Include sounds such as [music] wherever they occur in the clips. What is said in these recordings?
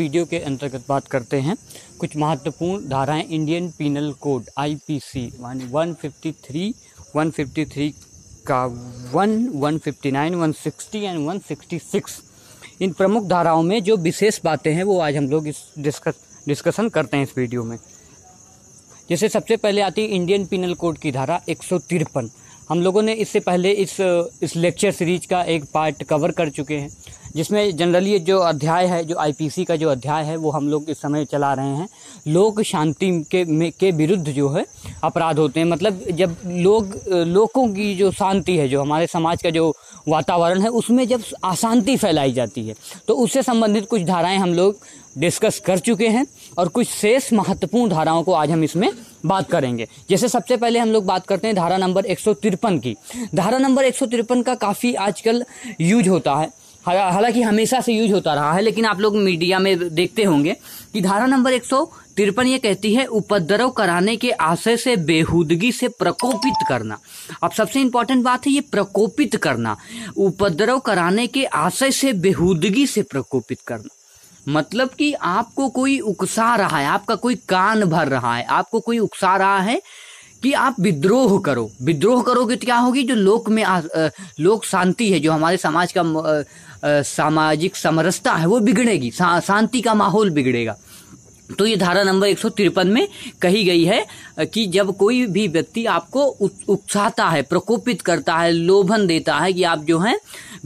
video के अंतर्गत बात करते हैं कुछ महत्वपूर्ण धाराएं Indian penal code IPC P 153, 153 का one one fifty and one इन प्रमुख धाराओं में जो विशेष बातें हैं वो आज हम लोग इस डिस्कस डिस्कशन करते हैं इस वीडियो में जैसे सबसे पहले आती है इंडियन पिनल कोड की धारा एक हम लोगों ने इससे पहले इस इस लेक्चर सीरीज का एक पार्ट कवर कर चुके हैं जिसमें जनरली जो अध्याय है जो आईपीसी का जो अध्याय है वो हम लोग इस समय चला रहे हैं लोक शांति के में, के विरुद्ध जो है अपराध होते हैं मतलब जब लोग लोगों की जो शांति है जो हमारे समाज का जो वातावरण है उसमें जब अशांति फैलाई जाती है तो उससे संबंधित कुछ धाराएं हम लोग डिस्कस कर चुके हैं और कुछ शेष महत्वपूर्ण धाराओं को आज हम इसमें बात करेंगे जैसे सबसे पहले हम लोग बात करते हैं धारा नंबर एक की धारा नंबर एक का काफ़ी आजकल यूज होता है हालांकि हमेशा से यूज होता रहा है लेकिन आप लोग मीडिया में देखते होंगे कि धारा नंबर एक तिरपन ये कहती है उपद्रव कराने के आशय से बेहूदगी से प्रकोपित करना अब सबसे इंपॉर्टेंट बात है ये प्रकोपित करना उपद्रव कराने के आशय से बेहूदगी से प्रकोपित करना मतलब कि आपको कोई उकसा रहा है आपका कोई कान भर रहा है आपको कोई उकसा रहा है कि आप विद्रोह करो विद्रोह करोगे तो क्या होगी जो लोक में आ, लोक शांति है जो हमारे समाज का सामाजिक समरसता है वो बिगड़ेगी शांति शांति का माहौल बिगड़ेगा तो ये धारा नंबर एक में कही गई है कि जब कोई भी व्यक्ति आपको उकसाता है प्रकोपित करता है लोभन देता है कि आप जो हैं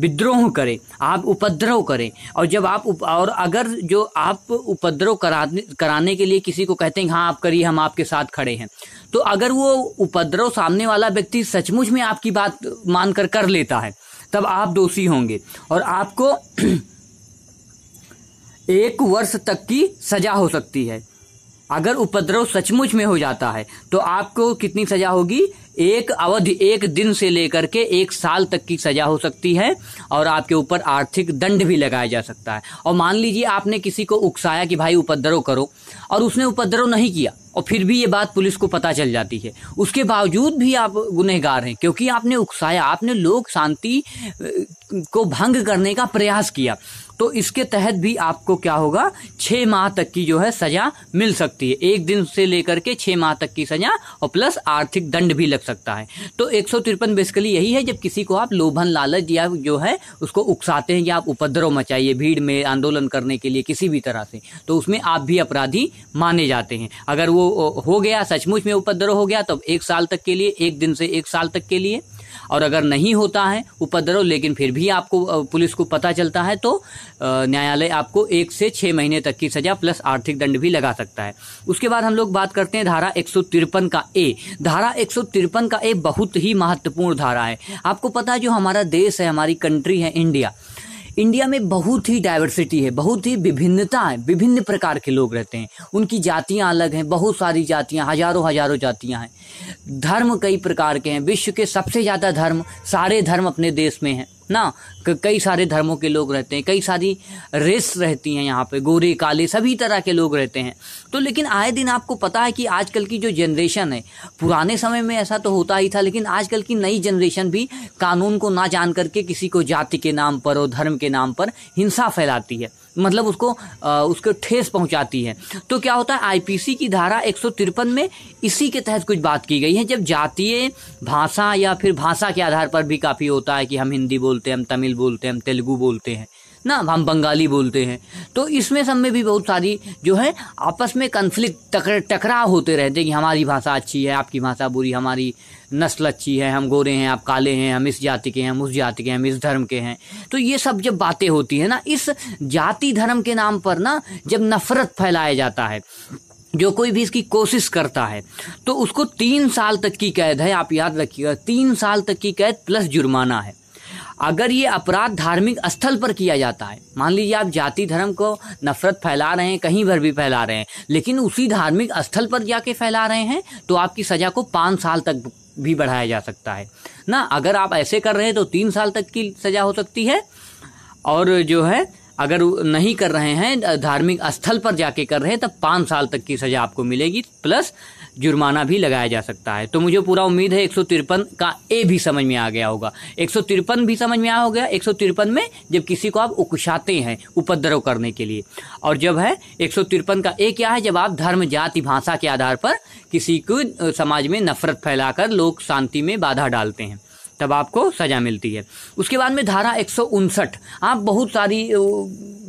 विद्रोह करें आप उपद्रव करें और जब आप उप, और अगर जो आप उपद्रव कराने कराने के लिए किसी को कहते हैं हाँ आप करिए हम आपके साथ खड़े हैं तो अगर वो उपद्रव सामने वाला व्यक्ति सचमुच में आपकी बात मानकर कर लेता है तब आप दोषी होंगे और आपको [clears throat] एक वर्ष तक की सजा हो सकती है अगर उपद्रव सचमुच में हो जाता है तो आपको कितनी सजा होगी एक अवधि एक दिन से लेकर के एक साल तक की सजा हो सकती है और आपके ऊपर आर्थिक दंड भी लगाया जा सकता है और मान लीजिए आपने किसी को उकसाया कि भाई उपद्रव करो और उसने उपद्रव नहीं किया और फिर भी ये बात पुलिस को पता चल जाती है उसके बावजूद भी आप गुनहगार हैं क्योंकि आपने उकसाया आपने लोक शांति को भंग करने का प्रयास किया तो इसके तहत भी आपको क्या होगा छः माह तक की जो है सज़ा मिल सकती है एक दिन से लेकर के छः माह तक की सज़ा और प्लस आर्थिक दंड भी लग सकता है तो एक बेसिकली यही है जब किसी को आप लोभन लालच या जो है उसको उकसाते हैं या आप उपद्रव मचाइए भीड़ में आंदोलन करने के लिए किसी भी तरह से तो उसमें आप भी अपराधी माने जाते हैं अगर वो हो गया सचमुच में उपद्रव हो गया तो एक साल तक के लिए एक दिन से एक साल तक के लिए और अगर नहीं होता है उपद्रव लेकिन फिर भी आपको पुलिस को पता चलता है तो न्यायालय आपको एक से छः महीने तक की सजा प्लस आर्थिक दंड भी लगा सकता है उसके बाद हम लोग बात करते हैं धारा एक का ए धारा एक का ए बहुत ही महत्वपूर्ण धारा है आपको पता है जो हमारा देश है हमारी कंट्री है इंडिया इंडिया में बहुत ही डाइवर्सिटी है बहुत ही विभिन्नता है विभिन्न प्रकार के लोग रहते हैं उनकी जातियाँ अलग हैं बहुत सारी जातियाँ हजारों हजारों जातियाँ हैं धर्म कई प्रकार के हैं विश्व के सबसे ज़्यादा धर्म सारे धर्म अपने देश में हैं ना कई सारे धर्मों के लोग रहते हैं कई सारी रेस रहती हैं यहाँ पे गोरे काले सभी तरह के लोग रहते हैं तो लेकिन आए दिन आपको पता है कि आजकल की जो जनरेशन है पुराने समय में ऐसा तो होता ही था लेकिन आजकल की नई जनरेशन भी कानून को ना जान करके किसी को जाति के नाम पर और धर्म के नाम पर हिंसा फैलाती है मतलब उसको उसको ठेस पहुंचाती है तो क्या होता है आईपीसी की धारा एक में इसी के तहत कुछ बात की गई है जब जातीय भाषा या फिर भाषा के आधार पर भी काफ़ी होता है कि हम हिंदी बोलते हैं हम तमिल बोलते हैं हम तेलुगु बोलते हैं ना हम बंगाली बोलते हैं तो इसमें सब में भी बहुत सारी जो है आपस में कन्फ्लिक्ट टकर टकराव होते रहते हैं कि हमारी भाषा अच्छी है आपकी भाषा बुरी हमारी नस्ल अच्छी है हम गोरे हैं आप काले हैं हम इस जाति के हैं हम उस जाति के हैं हम इस धर्म के हैं तो ये सब जब बातें होती है ना इस जाति धर्म के नाम पर ना जब नफरत फैलाया जाता है जो कोई भी इसकी कोशिश करता है तो उसको तीन साल तक की कैद है आप याद रखिएगा तीन साल तक की कैद प्लस जुर्माना है अगर ये अपराध धार्मिक स्थल पर किया जाता है मान लीजिए आप जाति धर्म को नफरत फैला रहे हैं कहीं पर भी फैला रहे हैं लेकिन उसी धार्मिक स्थल पर जाके फैला रहे हैं तो आपकी सज़ा को पाँच साल तक भी बढ़ाया जा सकता है ना अगर आप ऐसे कर रहे हैं तो तीन साल तक की सज़ा हो सकती है और जो है अगर नहीं कर रहे हैं धार्मिक स्थल पर जाके कर रहे हैं तब पाँच साल तक की सज़ा आपको मिलेगी प्लस जुर्माना भी लगाया जा सकता है तो मुझे पूरा उम्मीद है एक का ए भी समझ में आ गया होगा एक भी समझ में आया होगा एक में जब किसी को आप उकसाते हैं उपद्रव करने के लिए और जब है एक का ए क्या है जब आप धर्म जाति भाषा के आधार पर किसी को समाज में नफरत फैलाकर लोग शांति में बाधा डालते हैं तब आपको सज़ा मिलती है उसके बाद में धारा एक आप बहुत सारी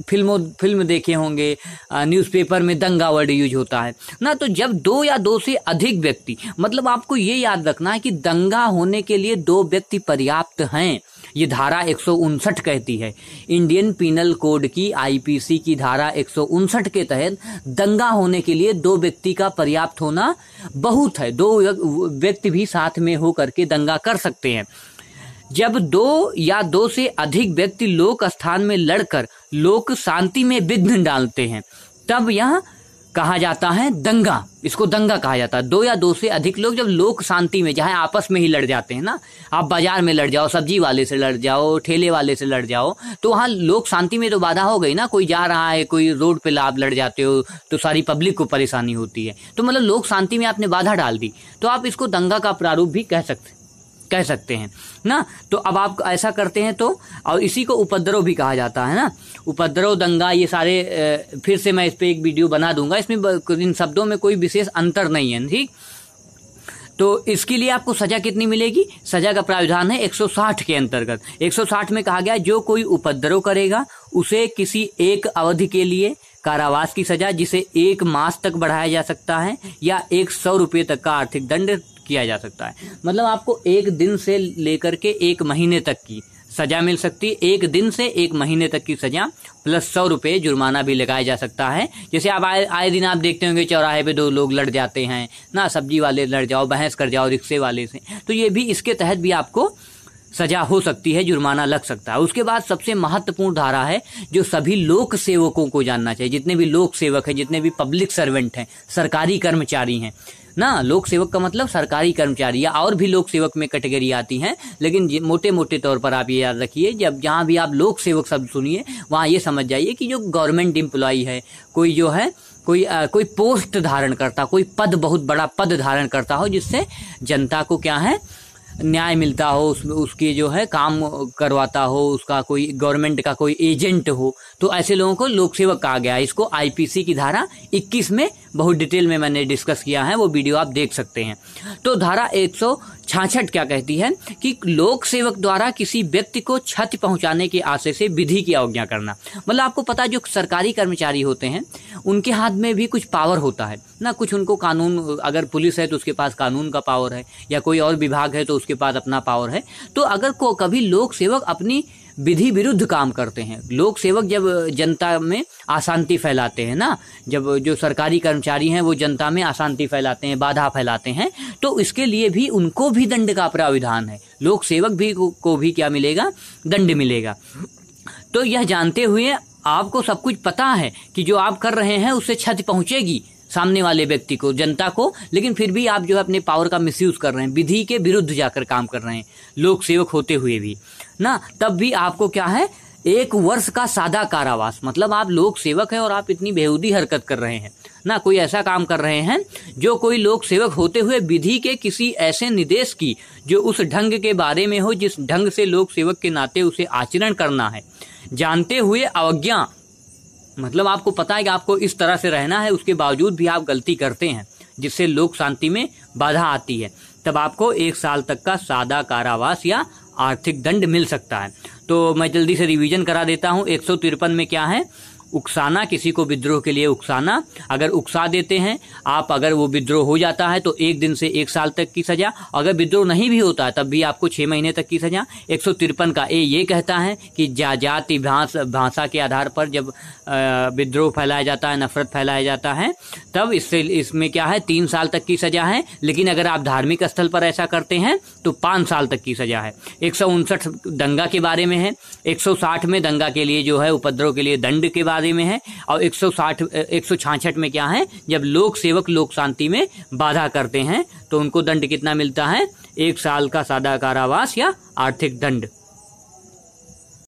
फिल्मों फिल्म देखे होंगे न्यूज़पेपर में दंगा वर्ड यूज होता है ना तो जब दो या दो से अधिक व्यक्ति मतलब आपको ये याद रखना है कि दंगा होने के लिए दो व्यक्ति पर्याप्त हैं ये धारा एक कहती है इंडियन पिनल कोड की आईपीसी की धारा एक के तहत दंगा होने के लिए दो व्यक्ति का पर्याप्त होना बहुत है दो व्यक्ति भी साथ में हो करके दंगा कर सकते हैं जब दो या दो से अधिक व्यक्ति लोक स्थान में लड़कर लोक शांति में विघ्न डालते हैं तब यह कहा जाता है दंगा इसको दंगा कहा जाता है दो या दो से अधिक लोग जब लोक शांति में जहाँ आपस में ही लड़ जाते हैं ना आप बाजार में लड़ जाओ सब्जी वाले से लड़ जाओ ठेले वाले से लड़ जाओ तो वहाँ लोक शांति में तो बाधा हो गई ना कोई जा रहा है कोई रोड पे आप लड़ जाते हो तो सारी पब्लिक को परेशानी होती है तो मतलब लोक शांति में आपने बाधा डाल दी तो आप इसको दंगा का प्रारूप भी कह सकते कह सकते हैं ना तो अब आप ऐसा करते हैं तो और इसी को उपद्रव भी कहा जाता है ना उपद्रव दंगा ये सारे फिर से मैं इस पर एक वीडियो बना दूंगा इसमें इन शब्दों में कोई विशेष अंतर नहीं है ठीक तो इसके लिए आपको सजा कितनी मिलेगी सजा का प्रावधान है 160 के अंतर्गत 160 में कहा गया जो कोई उपद्रव करेगा उसे किसी एक अवधि के लिए कारावास की सजा जिसे एक मास तक बढ़ाया जा सकता है या एक सौ रुपये तक का आर्थिक दंड किया जा सकता है मतलब आपको एक दिन से लेकर के एक महीने तक की सजा मिल सकती है एक दिन से एक महीने तक की सजा प्लस सौ रुपये जुर्माना भी लगाया जा सकता है जैसे आप आए आए दिन आप देखते होंगे चौराहे पे दो लोग लड़ जाते हैं ना सब्जी वाले लड़ जाओ बहस कर जाओ रिक्शे वाले से तो ये भी इसके तहत भी आपको सजा हो सकती है जुर्माना लग सकता है उसके बाद सबसे महत्वपूर्ण धारा है जो सभी लोक सेवकों को जानना चाहिए जितने भी लोक सेवक हैं जितने भी पब्लिक सर्वेंट हैं सरकारी कर्मचारी हैं ना लोक सेवक का मतलब सरकारी कर्मचारी या और भी लोक सेवक में कैटेगरी आती हैं लेकिन मोटे मोटे तौर पर आप ये याद रखिए जब जहाँ भी आप लोक सेवक शब्द सुनिए वहाँ ये समझ जाइए कि जो गवर्नमेंट एम्प्लॉई है कोई जो है कोई आ, कोई पोस्ट धारण करता कोई पद बहुत बड़ा पद धारण करता हो जिससे जनता को क्या है न्याय मिलता हो उस, उसके जो है काम करवाता हो उसका कोई गवर्नमेंट का कोई एजेंट हो तो ऐसे लोगों को लोक सेवक कहा गया है इसको आईपीसी की धारा 21 में बहुत डिटेल में मैंने डिस्कस किया है वो वीडियो आप देख सकते हैं तो धारा एक क्या कहती है कि लोक सेवक द्वारा किसी व्यक्ति को क्षति पहुंचाने के आशय से विधि की अवज्ञा करना मतलब आपको पता जो सरकारी कर्मचारी होते हैं उनके हाथ में भी कुछ पावर होता है ना कुछ उनको कानून अगर पुलिस है तो उसके पास कानून का पावर है या कोई और विभाग है तो उसके पास अपना पावर है तो अगर को कभी लोक सेवक अपनी विधि विरुद्ध काम करते हैं लोक सेवक जब जनता में अशांति फैलाते हैं ना जब जो सरकारी कर्मचारी हैं वो जनता में अशांति फैलाते हैं बाधा फैलाते हैं तो इसके लिए भी उनको भी दंड का प्राविधान है लोक सेवक भी को, को भी क्या मिलेगा दंड मिलेगा तो यह जानते हुए आपको सब कुछ पता है कि जो आप कर रहे हैं उससे क्षति पहुंचेगी सामने वाले व्यक्ति को जनता को लेकिन फिर भी आप जो है अपने पावर का मिसयूज कर रहे हैं विधि के विरुद्ध जाकर काम कर रहे हैं लोक सेवक होते हुए भी ना तब भी आपको क्या है एक वर्ष का सादा कारावास मतलब आप लोक सेवक हैं और आप इतनी बेहूदी हरकत कर रहे हैं ना कोई ऐसा काम कर रहे हैं जो कोई लोक सेवक होते हुए विधि के किसी ऐसे निदेश की जो उस ढंग के बारे में हो जिस ढंग से लोक सेवक के नाते उसे आचरण करना है जानते हुए अवज्ञा मतलब आपको पता है कि आपको इस तरह से रहना है उसके बावजूद भी आप गलती करते हैं जिससे लोक शांति में बाधा आती है तब आपको एक साल तक का सादा कारावास या आर्थिक दंड मिल सकता है तो मैं जल्दी से रिवीजन करा देता हूँ एक में क्या है उकसाना किसी को विद्रोह के लिए उकसाना अगर उकसा देते हैं आप अगर वो विद्रोह हो जाता है तो एक दिन से एक साल तक की सजा अगर विद्रोह नहीं भी होता है तब भी आपको छः महीने तक की सजा एक का ए ये कहता है कि जा जाति भाषा के आधार पर जब विद्रोह फैलाया जाता है नफरत फैलाया जाता है तब इससे इसमें क्या है तीन साल तक की सजा है लेकिन अगर आप धार्मिक स्थल पर ऐसा करते हैं तो पाँच साल तक की सजा है एक दंगा के बारे में है एक में दंगा के लिए जो है उपद्रव के लिए दंड के बारे दायरे में है और 160 166 में क्या है जब लोक सेवक लोक शांति में बाधा करते हैं तो उनको दंड कितना मिलता है एक साल का सादा कारावास या आर्थिक दंड